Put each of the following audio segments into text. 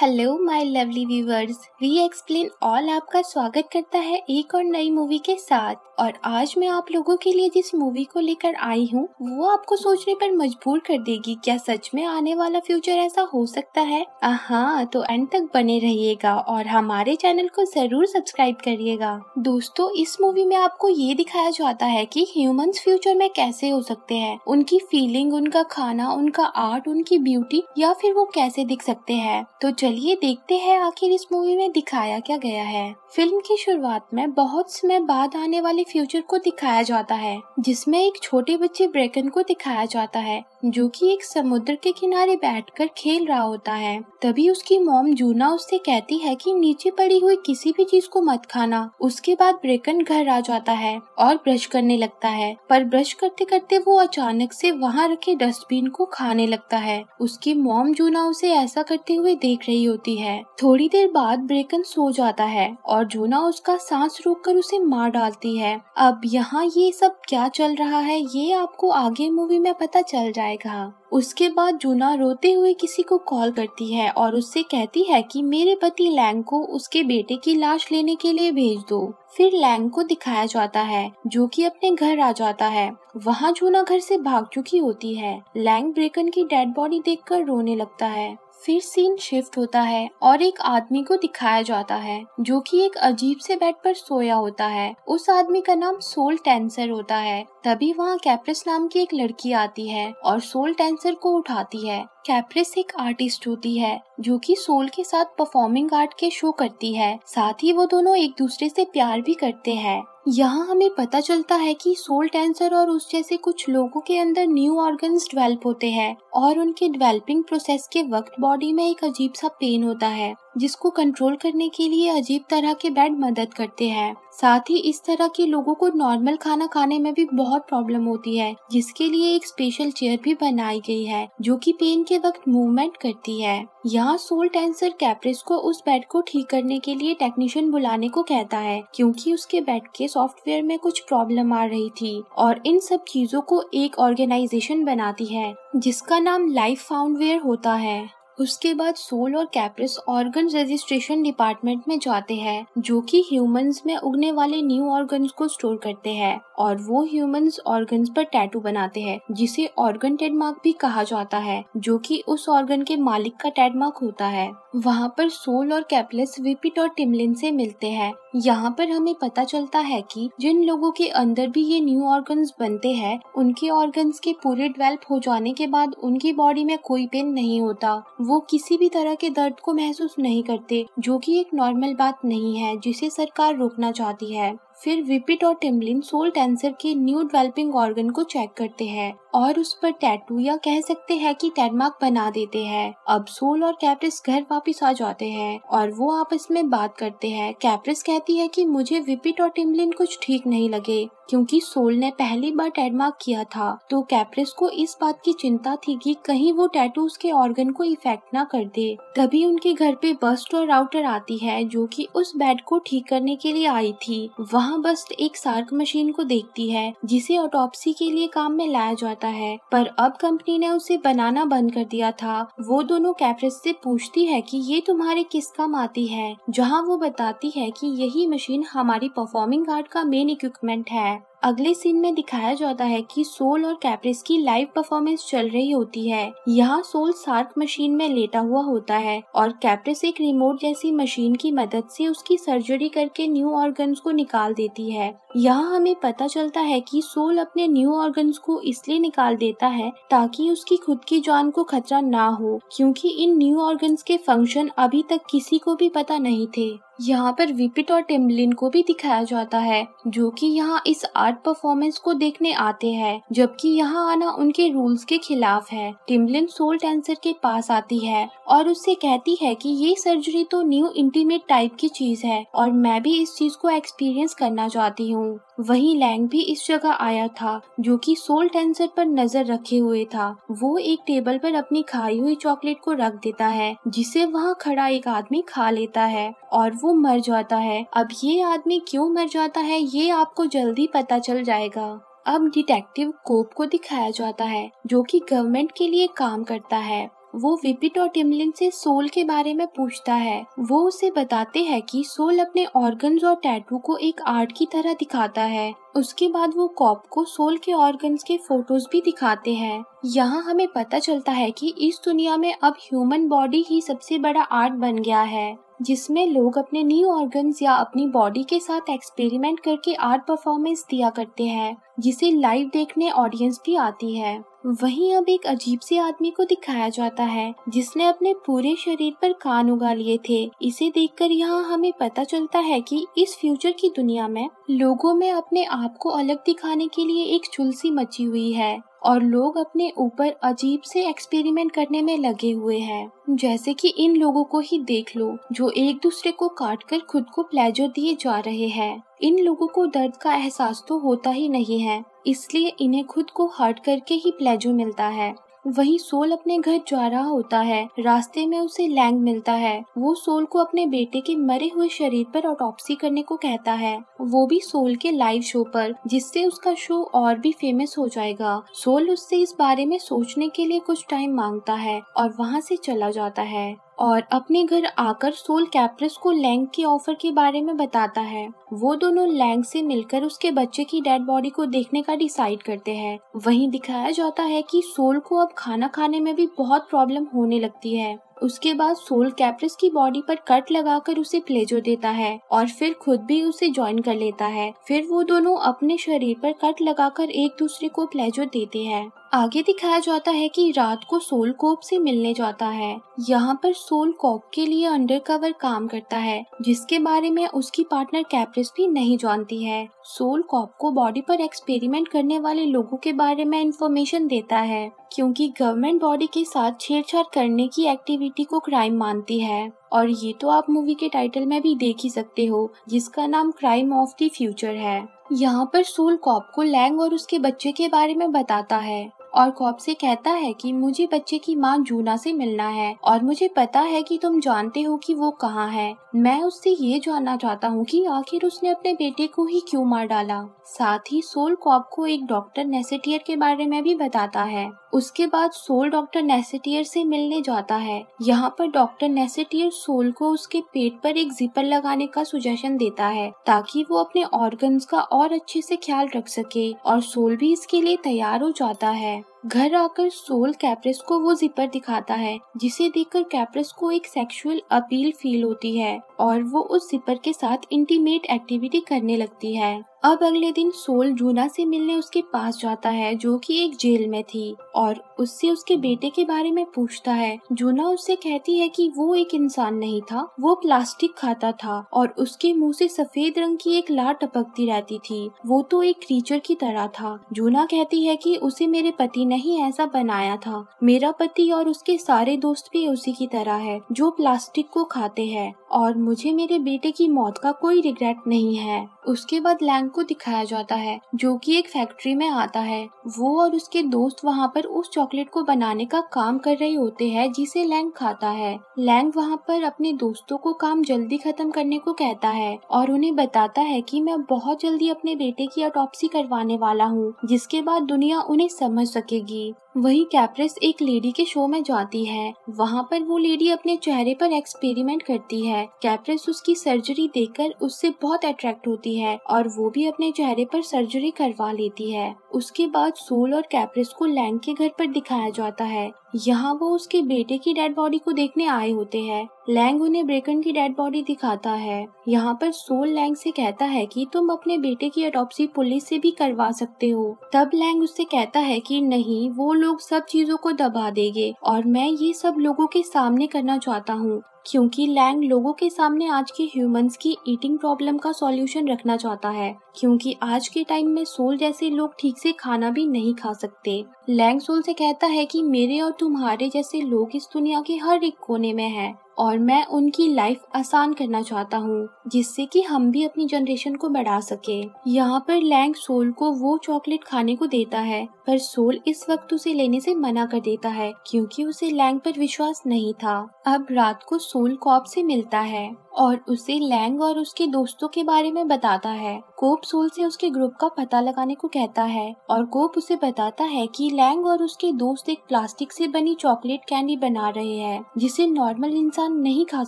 hello my lovely viewers we explain all आपका स्वागत करता है एक और नई मूवी के साथ और आज मैं आप लोगों के लिए जिस मूवी को लेकर आई हूँ वो आपको सोचने पर मजबूर कर देगी क्या सच में आने वाला फ्यूचर ऐसा हो सकता है हाँ तो एंड तक बने रहिएगा और हमारे चैनल को जरूर सब्सक्राइब करिएगा दोस्तों इस मूवी में आपको ये दिखाया जाता है की ह्यूमन फ्यूचर में कैसे हो सकते हैं उनकी फीलिंग उनका खाना उनका आर्ट उनकी ब्यूटी या फिर वो कैसे दिख सकते हैं तो चलिए देखते हैं आखिर इस मूवी में दिखाया क्या गया है फिल्म की शुरुआत में बहुत समय बाद आने वाले फ्यूचर को दिखाया जाता है जिसमें एक छोटे बच्चे ब्रेकन को दिखाया जाता है जो कि एक समुद्र के किनारे बैठकर खेल रहा होता है तभी उसकी मोम जूना उससे कहती है कि नीचे पड़ी हुई किसी भी चीज को मत खाना उसके बाद ब्रेकन घर आ जाता है और ब्रश करने लगता है पर ब्रश करते करते वो अचानक से वहाँ रखे डस्टबिन को खाने लगता है उसकी मोम जूना उसे ऐसा करते हुए देख रही होती है थोड़ी देर बाद ब्रेकन सो जाता है और जूना उसका सांस कर उसे मार डालती है अब यहाँ ये सब क्या चल रहा है ये आपको आगे मूवी में पता चल जाएगा उसके बाद जूना रोते हुए किसी को कॉल करती है और उससे कहती है कि मेरे पति लैंग को उसके बेटे की लाश लेने के लिए भेज दो फिर लैंग को दिखाया जाता है जो कि अपने घर आ जाता है वहाँ जूना घर से भाग चुकी होती है लैंग ब्रेकन की डेड बॉडी देखकर रोने लगता है फिर सीन शिफ्ट होता है और एक आदमी को दिखाया जाता है जो कि एक अजीब से बेड पर सोया होता है उस आदमी का नाम सोल टेंसर होता है तभी वहाँ कैप्रिस नाम की एक लड़की आती है और सोल टेंसर को उठाती है कैप्रिस एक आर्टिस्ट होती है जो कि सोल के साथ परफॉर्मिंग आर्ट के शो करती है साथ ही वो दोनों एक दूसरे से प्यार भी करते हैं यहाँ हमें पता चलता है कि सोल कैंसर और उस जैसे कुछ लोगों के अंदर न्यू ऑर्गन्स डेवलप होते हैं और उनके डेवलपिंग प्रोसेस के वक्त बॉडी में एक अजीब सा पेन होता है जिसको कंट्रोल करने के लिए अजीब तरह के बेड मदद करते हैं साथ ही इस तरह के लोगों को नॉर्मल खाना खाने में भी बहुत प्रॉब्लम होती है जिसके लिए एक स्पेशल चेयर भी बनाई गई है जो कि पेन के वक्त मूवमेंट करती है यहाँ सोल टेंसर कैप्रिस को उस बेड को ठीक करने के लिए टेक्नीशियन बुलाने को कहता है क्योंकि उसके बेड के सॉफ्टवेयर में कुछ प्रॉब्लम आ रही थी और इन सब चीजों को एक ऑर्गेनाइजेशन बनाती है जिसका नाम लाइफ फाउंडवेयर होता है उसके बाद सोल और कैप्रिस ऑर्गन रजिस्ट्रेशन डिपार्टमेंट में जाते हैं जो कि ह्यूमंस में उगने वाले न्यू ऑर्गन्स को स्टोर करते हैं और वो ह्यूमंस ऑर्गन्स पर टैटू बनाते हैं जिसे ऑर्गन ट्रेडमार्क भी कहा जाता है जो कि उस ऑर्गन के मालिक का ट्रेडमार्क होता है वहाँ पर सोल और कैपलेस विपिट और टिमलिन से मिलते हैं यहाँ पर हमें पता चलता है कि जिन लोगों के अंदर भी ये न्यू ऑर्गन्स बनते हैं उनके ऑर्गन्स के पूरे डेवलप हो जाने के बाद उनकी बॉडी में कोई पेन नहीं होता वो किसी भी तरह के दर्द को महसूस नहीं करते जो कि एक नॉर्मल बात नहीं है जिसे सरकार रोकना चाहती है फिर विपिट और टिम्बलिन सोल टेंसर के न्यू डेवलपिंग ऑर्गन को चेक करते हैं और उस पर टैटू या कह सकते हैं कि टैडमार्क बना देते हैं अब सोल और कैप्रिस घर वापस आ जाते हैं और वो आपस में बात करते हैं कैप्रिस कहती है कि मुझे विपिट और टिम्बलिन कुछ ठीक नहीं लगे क्योंकि सोल ने पहली बार टैडमार्क किया था तो कैप्रिस को इस बात की चिंता थी कि कहीं वो टैटू उसके ऑर्गन को इफेक्ट ना कर दे तभी उनके घर पे बस्ट और राउटर आती है जो कि उस बेड को ठीक करने के लिए आई थी वह वहाँ बस एक सार्क मशीन को देखती है जिसे ऑटोपसी के लिए काम में लाया जाता है पर अब कंपनी ने उसे बनाना बंद कर दिया था वो दोनों कैप्रेस से पूछती है कि ये तुम्हारे किस काम आती है जहाँ वो बताती है कि यही मशीन हमारी परफॉर्मिंग आर्ट का मेन इक्विपमेंट है अगले सीन में दिखाया जाता है कि सोल और कैप्रिस की लाइव परफॉर्मेंस चल रही होती है यहाँ सोल सार्क मशीन में लेटा हुआ होता है और कैप्रिस एक रिमोट जैसी मशीन की मदद से उसकी सर्जरी करके न्यू ऑर्गन्स को निकाल देती है यहाँ हमें पता चलता है कि सोल अपने न्यू ऑर्गन्स को इसलिए निकाल देता है ताकि उसकी खुद की जान को खतरा ना हो क्योंकि इन न्यू ऑर्गन्स के फंक्शन अभी तक किसी को भी पता नहीं थे यहाँ पर विपिट और टेम्बलिन को भी दिखाया जाता है जो कि यहाँ इस आर्ट परफॉर्मेंस को देखने आते हैं जबकि यहाँ आना उनके रूल्स के खिलाफ है टेम्बलिन सोल टेंसर के पास आती है और उससे कहती है कि ये सर्जरी तो न्यू इंटीमेट टाइप की चीज है और मैं भी इस चीज को एक्सपीरियंस करना चाहती हूँ हूँ वही लैंग भी इस जगह आया था जो कि सोल टेंसर पर नजर रखे हुए था वो एक टेबल पर अपनी खाई हुई चॉकलेट को रख देता है जिसे वहाँ खड़ा एक आदमी खा लेता है और वो मर जाता है अब ये आदमी क्यों मर जाता है ये आपको जल्दी पता चल जाएगा अब डिटेक्टिव कोप को दिखाया जाता है जो कि गवर्नमेंट के लिए काम करता है वो विपिट और टिमलिन से सोल के बारे में पूछता है वो उसे बताते हैं कि सोल अपने ऑर्गन्स और टैटू को एक आर्ट की तरह दिखाता है उसके बाद वो कॉप को सोल के ऑर्गन्स के फोटोज भी दिखाते हैं यहाँ हमें पता चलता है कि इस दुनिया में अब ह्यूमन बॉडी ही सबसे बड़ा आर्ट बन गया है जिसमें लोग अपने न्यू ऑर्गन्स या अपनी बॉडी के साथ एक्सपेरिमेंट करके आर्ट परफॉर्मेंस दिया करते हैं जिसे लाइव देखने ऑडियंस भी आती है वहीं अब एक अजीब से आदमी को दिखाया जाता है जिसने अपने पूरे शरीर पर कान उगा लिए थे इसे देखकर यहाँ हमें पता चलता है कि इस फ्यूचर की दुनिया में लोगों में अपने आप को अलग दिखाने के लिए एक चुलसी मची हुई है और लोग अपने ऊपर अजीब से एक्सपेरिमेंट करने में लगे हुए हैं जैसे कि इन लोगों को ही देख लो जो एक दूसरे को काट कर खुद को प्लेजर दिए जा रहे हैं इन लोगों को दर्द का एहसास तो होता ही नहीं है इसलिए इन्हें खुद को हर्ट करके ही प्लेजो मिलता है वहीं सोल अपने घर जा रहा होता है रास्ते में उसे लैंग मिलता है वो सोल को अपने बेटे के मरे हुए शरीर पर ऑटोप्सी करने को कहता है वो भी सोल के लाइव शो पर जिससे उसका शो और भी फेमस हो जाएगा सोल उससे इस बारे में सोचने के लिए कुछ टाइम मांगता है और वहाँ से चला जाता है और अपने घर आकर सोल कैप्रिस को लैंग के ऑफर के बारे में बताता है वो दोनों लैंग से मिलकर उसके बच्चे की डेड बॉडी को देखने का डिसाइड करते हैं वहीं दिखाया जाता है कि सोल को अब खाना खाने में भी बहुत प्रॉब्लम होने लगती है उसके बाद सोल कैप्रिस की बॉडी पर कट लगाकर उसे प्लेजो देता है और फिर खुद भी उसे ज्वाइन कर लेता है फिर वो दोनों अपने शरीर पर कट लगाकर एक दूसरे को प्लेजो देते हैं आगे दिखाया जाता है कि रात को सोल कोप से मिलने जाता है यहाँ पर सोल कॉप के लिए अंडरकवर काम करता है जिसके बारे में उसकी पार्टनर कैप्रिस भी नहीं जानती है सोल कॉप को बॉडी पर एक्सपेरिमेंट करने वाले लोगों के बारे में इंफॉर्मेशन देता है क्योंकि गवर्नमेंट बॉडी के साथ छेड़छाड़ करने की एक्टिविटी को क्राइम मानती है और ये तो आप मूवी के टाइटल में भी देख ही सकते हो जिसका नाम क्राइम ऑफ द फ्यूचर है यहाँ पर सोल कॉप को लैंग और उसके बच्चे के बारे में बताता है और कॉप से कहता है कि मुझे बच्चे की माँ जूना से मिलना है और मुझे पता है कि तुम जानते हो कि वो कहाँ है मैं उससे ये जानना चाहता हूँ कि आखिर उसने अपने बेटे को ही क्यों मार डाला साथ ही सोल कॉप को एक डॉक्टर नेसेटियर के बारे में भी बताता है उसके बाद सोल डॉक्टर नेसेटियर से मिलने जाता है यहाँ पर डॉक्टर नेसेटियर सोल को उसके पेट पर एक जिपर लगाने का सुजेशन देता है ताकि वो अपने ऑर्गन्स का और अच्छे से ख्याल रख सके और सोल भी इसके लिए तैयार हो जाता है घर आकर सोल कैप्रेस को वो जिपर दिखाता है जिसे देखकर कैप्रेस को एक सेक्सुअल अपील फील होती है और वो उस जिपर के साथ इंटीमेट एक्टिविटी करने लगती है अब अगले दिन सोल जूना से मिलने उसके पास जाता है जो कि एक जेल में थी और उससे उसके बेटे के बारे में पूछता है जूना उससे कहती है कि वो एक इंसान नहीं था वो प्लास्टिक खाता था और उसके मुंह से सफेद रंग की एक लार टपकती रहती थी वो तो एक क्रीचर की तरह था जूना कहती है कि उसे मेरे पति ने मैंने ही ऐसा बनाया था मेरा पति और उसके सारे दोस्त भी उसी की तरह है जो प्लास्टिक को खाते हैं और मुझे मेरे बेटे की मौत का कोई रिग्रेट नहीं है उसके बाद लैंग को दिखाया जाता है जो कि एक फैक्ट्री में आता है वो और उसके दोस्त वहाँ पर उस चॉकलेट को बनाने का काम कर रहे होते हैं जिसे लैंग खाता है लैंग वहाँ पर अपने दोस्तों को काम जल्दी खत्म करने को कहता है और उन्हें बताता है कि मैं बहुत जल्दी अपने बेटे की अटोपसी करवाने वाला हूँ जिसके बाद दुनिया उन्हें समझ सकेगी जाएगी वहीं कैप्रेस एक लेडी के शो में जाती है वहाँ पर वो लेडी अपने चेहरे पर एक्सपेरिमेंट करती है कैप्रेस उसकी सर्जरी देखकर उससे बहुत अट्रैक्ट होती है और वो भी अपने चेहरे पर सर्जरी करवा लेती है उसके बाद सोल और कैप्रेस को लैंग के घर पर दिखाया जाता है यहाँ वो उसके बेटे की डेड बॉडी को देखने आए होते हैं लैंग उन्हें ब्रेकन की डेड बॉडी दिखाता है यहाँ पर सोल लैंग से कहता है कि तुम अपने बेटे की अटोपसी पुलिस से भी करवा सकते हो तब लैंग उससे कहता है कि नहीं वो लोग सब चीजों को दबा देंगे और मैं ये सब लोगों के सामने करना चाहता हूँ क्योंकि लैंग लोगों के सामने आज के ह्यूमंस की ईटिंग प्रॉब्लम का सॉल्यूशन रखना चाहता है क्योंकि आज के टाइम में सोल जैसे लोग ठीक से खाना भी नहीं खा सकते लैंग सोल से कहता है कि मेरे और तुम्हारे जैसे लोग इस दुनिया के हर एक कोने में हैं और मैं उनकी लाइफ आसान करना चाहता हूँ जिससे कि हम भी अपनी जनरेशन को बढ़ा सके यहाँ पर लैंग सोल को वो चॉकलेट खाने को देता है पर सोल इस वक्त उसे लेने से मना कर देता है क्योंकि उसे लैंग पर विश्वास नहीं था अब रात को सोल कॉप से मिलता है और उसे लैंग और उसके दोस्तों के बारे में बताता है कोप सोल से उसके ग्रुप का पता लगाने को कहता है और कोप उसे बताता है कि लैंग और उसके दोस्त एक प्लास्टिक से बनी चॉकलेट कैंडी बना रहे हैं जिसे नॉर्मल इंसान नहीं खा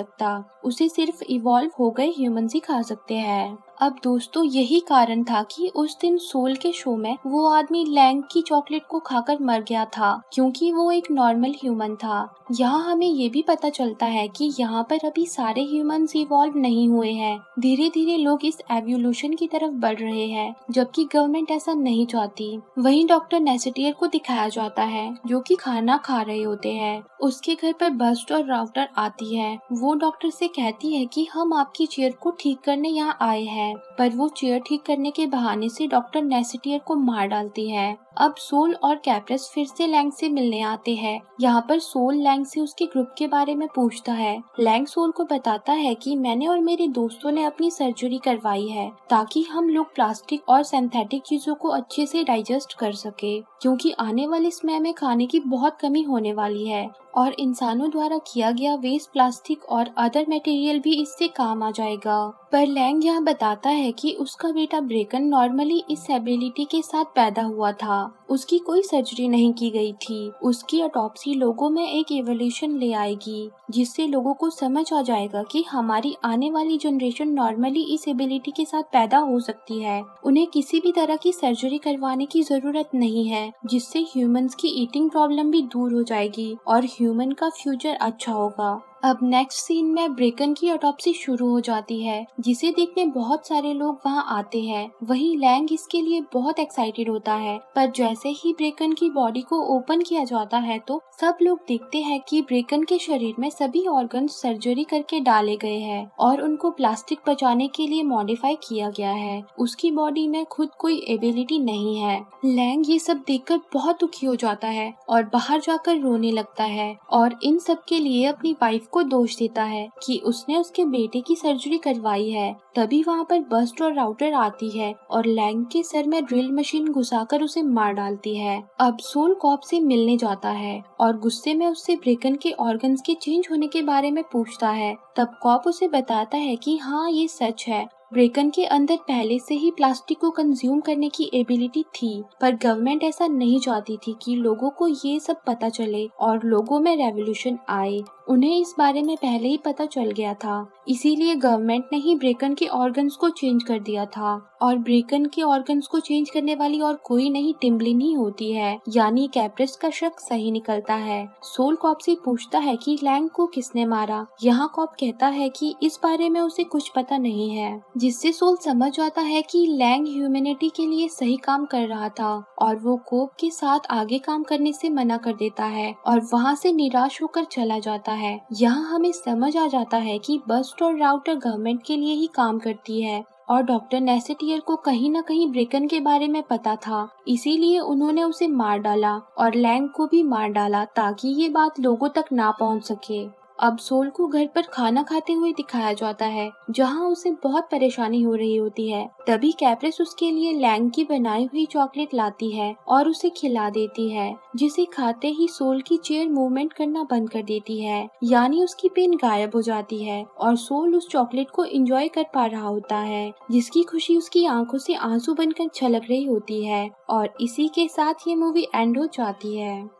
सकता उसे सिर्फ इवॉल्व हो गए ह्यूमन ही खा सकते हैं अब दोस्तों यही कारण था कि उस दिन सोल के शो में वो आदमी लैंग की चॉकलेट को खाकर मर गया था क्योंकि वो एक नॉर्मल ह्यूमन था यहाँ हमें ये भी पता चलता है कि यहाँ पर अभी सारे ह्यूमन इवॉल्व नहीं हुए हैं धीरे धीरे लोग इस एवोल्यूशन की तरफ बढ़ रहे हैं जबकि गवर्नमेंट ऐसा नहीं चाहती वहीं डॉक्टर नेसेटियर को दिखाया जाता है जो कि खाना खा रहे होते हैं उसके घर पर बस्ट और राउटर आती है वो डॉक्टर से कहती है कि हम आपकी चेयर को ठीक करने यहाँ आए हैं है पर वो चेयर ठीक करने के बहाने से डॉक्टर नेसिटियर को मार डालती है अब सोल और कैपरस फिर से लैंग से मिलने आते हैं यहाँ पर सोल लैंग से उसके ग्रुप के बारे में पूछता है लैंग सोल को बताता है कि मैंने और मेरे दोस्तों ने अपनी सर्जरी करवाई है ताकि हम लोग प्लास्टिक और सिंथेटिक चीजों को अच्छे से डाइजेस्ट कर सके क्योंकि आने वाले समय में खाने की बहुत कमी होने वाली है और इंसानों द्वारा किया गया वेस्ट प्लास्टिक और अदर मटेरियल भी इससे काम आ जाएगा पर लैंग यहाँ बताता है कि उसका बेटा ब्रेकन नॉर्मली इस एबिलिटी के साथ पैदा हुआ था उसकी कोई सर्जरी नहीं की गई थी उसकी अटोपसी लोगों में एक एवोल्यूशन ले आएगी जिससे लोगों को समझ आ जाएगा कि हमारी आने वाली जनरेशन नॉर्मली इस एबिलिटी के साथ पैदा हो सकती है उन्हें किसी भी तरह की सर्जरी करवाने की जरूरत नहीं है जिससे ह्यूमंस की ईटिंग प्रॉब्लम भी दूर हो जाएगी और ह्यूमन का फ्यूचर अच्छा होगा अब नेक्स्ट सीन में ब्रेकन की ऑटोप्सी शुरू हो जाती है जिसे देखने बहुत सारे लोग वहाँ आते हैं वही लैंग इसके लिए बहुत एक्साइटेड होता है पर जैसे ही ब्रेकन की बॉडी को ओपन किया जाता है तो सब लोग देखते हैं कि ब्रेकन के शरीर में सभी ऑर्गन सर्जरी करके डाले गए हैं और उनको प्लास्टिक बचाने के लिए मॉडिफाई किया गया है उसकी बॉडी में खुद कोई एबिलिटी नहीं है लैंग ये सब देखकर बहुत दुखी हो जाता है और बाहर जाकर रोने लगता है और इन सब के लिए अपनी वाइफ को दोष देता है कि उसने उसके बेटे की सर्जरी करवाई है तभी वहाँ पर बस्ट और राउटर आती है और लैंग के सर में ड्रिल मशीन घुसाकर उसे मार डालती है अब सोल कॉप से मिलने जाता है और गुस्से में उससे ब्रेकन के ऑर्गन्स के चेंज होने के बारे में पूछता है तब कॉप उसे बताता है कि हाँ ये सच है ब्रेकन के अंदर पहले से ही प्लास्टिक को कंज्यूम करने की एबिलिटी थी पर गवर्नमेंट ऐसा नहीं चाहती थी कि लोगों को ये सब पता चले और लोगों में रेवोल्यूशन आए उन्हें इस बारे में पहले ही पता चल गया था इसीलिए गवर्नमेंट ने ही ब्रेकन के ऑर्गन्स को चेंज कर दिया था और ब्रेकन के ऑर्गन्स को चेंज करने वाली और कोई नहीं टिम्बलिन ही होती है यानी कैप्रेस का शक सही निकलता है सोल कॉप से पूछता है कि लैंग को किसने मारा यहाँ कॉप कहता है कि इस बारे में उसे कुछ पता नहीं है जिससे सोल समझ जाता है कि लैंग ह्यूमैनिटी के लिए सही काम कर रहा था और वो कोप के साथ आगे काम करने से मना कर देता है और वहाँ से निराश होकर चला जाता है यहाँ हमें समझ आ जाता है कि बस्ट और राउटर गवर्नमेंट के लिए ही काम करती है और डॉक्टर नेसेटियर को कहीं न कहीं ब्रिकन के बारे में पता था इसीलिए उन्होंने उसे मार डाला और लैंग को भी मार डाला ताकि ये बात लोगों तक ना पहुंच सके अब सोल को घर पर खाना खाते हुए दिखाया जाता है जहां उसे बहुत परेशानी हो रही होती है तभी कैप्रेस उसके लिए लैंग की बनाई हुई चॉकलेट लाती है और उसे खिला देती है जिसे खाते ही सोल की चेयर मूवमेंट करना बंद कर देती है यानी उसकी पेन गायब हो जाती है और सोल उस चॉकलेट को एंजॉय कर पा रहा होता है जिसकी खुशी उसकी आंखों से आंसू बनकर छलक रही होती है और इसी के साथ ये मूवी एंड हो जाती है